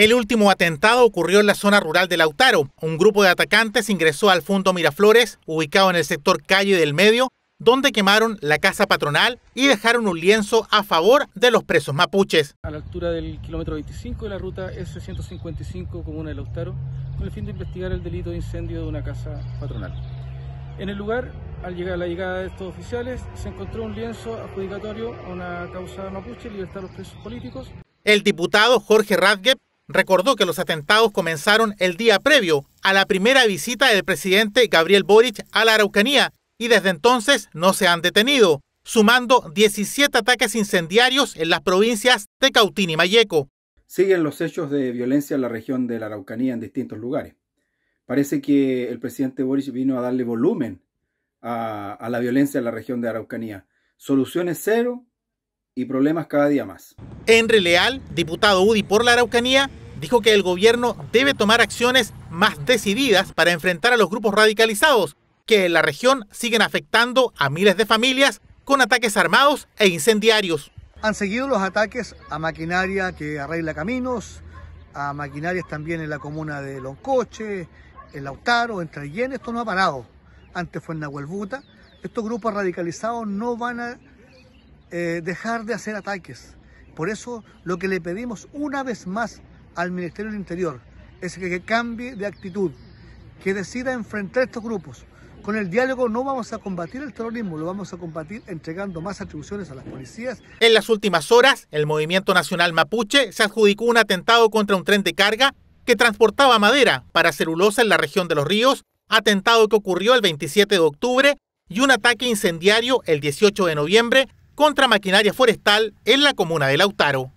El último atentado ocurrió en la zona rural de Lautaro. Un grupo de atacantes ingresó al Fondo Miraflores, ubicado en el sector calle del medio, donde quemaron la casa patronal y dejaron un lienzo a favor de los presos mapuches. A la altura del kilómetro 25 de la ruta S155 comuna de Lautaro, con el fin de investigar el delito de incendio de una casa patronal. En el lugar, al llegar a la llegada de estos oficiales, se encontró un lienzo adjudicatorio a una causa mapuche, libertad a los presos políticos. El diputado Jorge Radgep recordó que los atentados comenzaron el día previo a la primera visita del presidente Gabriel Boric a la Araucanía y desde entonces no se han detenido, sumando 17 ataques incendiarios en las provincias de Cautín y Mayeco. Siguen los hechos de violencia en la región de la Araucanía en distintos lugares. Parece que el presidente Boric vino a darle volumen a, la violencia en la región de Araucanía. Soluciones cero, y problemas cada día más. Henry Leal, diputado UDI por la Araucanía, dijo que el gobierno debe tomar acciones más decididas para enfrentar a los grupos radicalizados que en la región siguen afectando a miles de familias con ataques armados e incendiarios. Han seguido los ataques a maquinaria que arregla caminos, a maquinarias también en la comuna de Loncoche, en Lautaro, en Traillén, esto no ha parado. Antes fue en Nahuelbuta. Estos grupos radicalizados no van a eh, dejar de hacer ataques. Por eso lo que le pedimos una vez más al Ministerio del Interior es que, que cambie de actitud, que decida enfrentar estos grupos. Con el diálogo no vamos a combatir el terrorismo, lo vamos a combatir entregando más atribuciones a las policías. En las últimas horas, el Movimiento Nacional Mapuche se adjudicó un atentado contra un tren de carga que transportaba madera para celulosa en la región de Los Ríos, atentado que ocurrió el 27 de octubre y un ataque incendiario el 18 de noviembre contra maquinaria forestal en la comuna de Lautaro.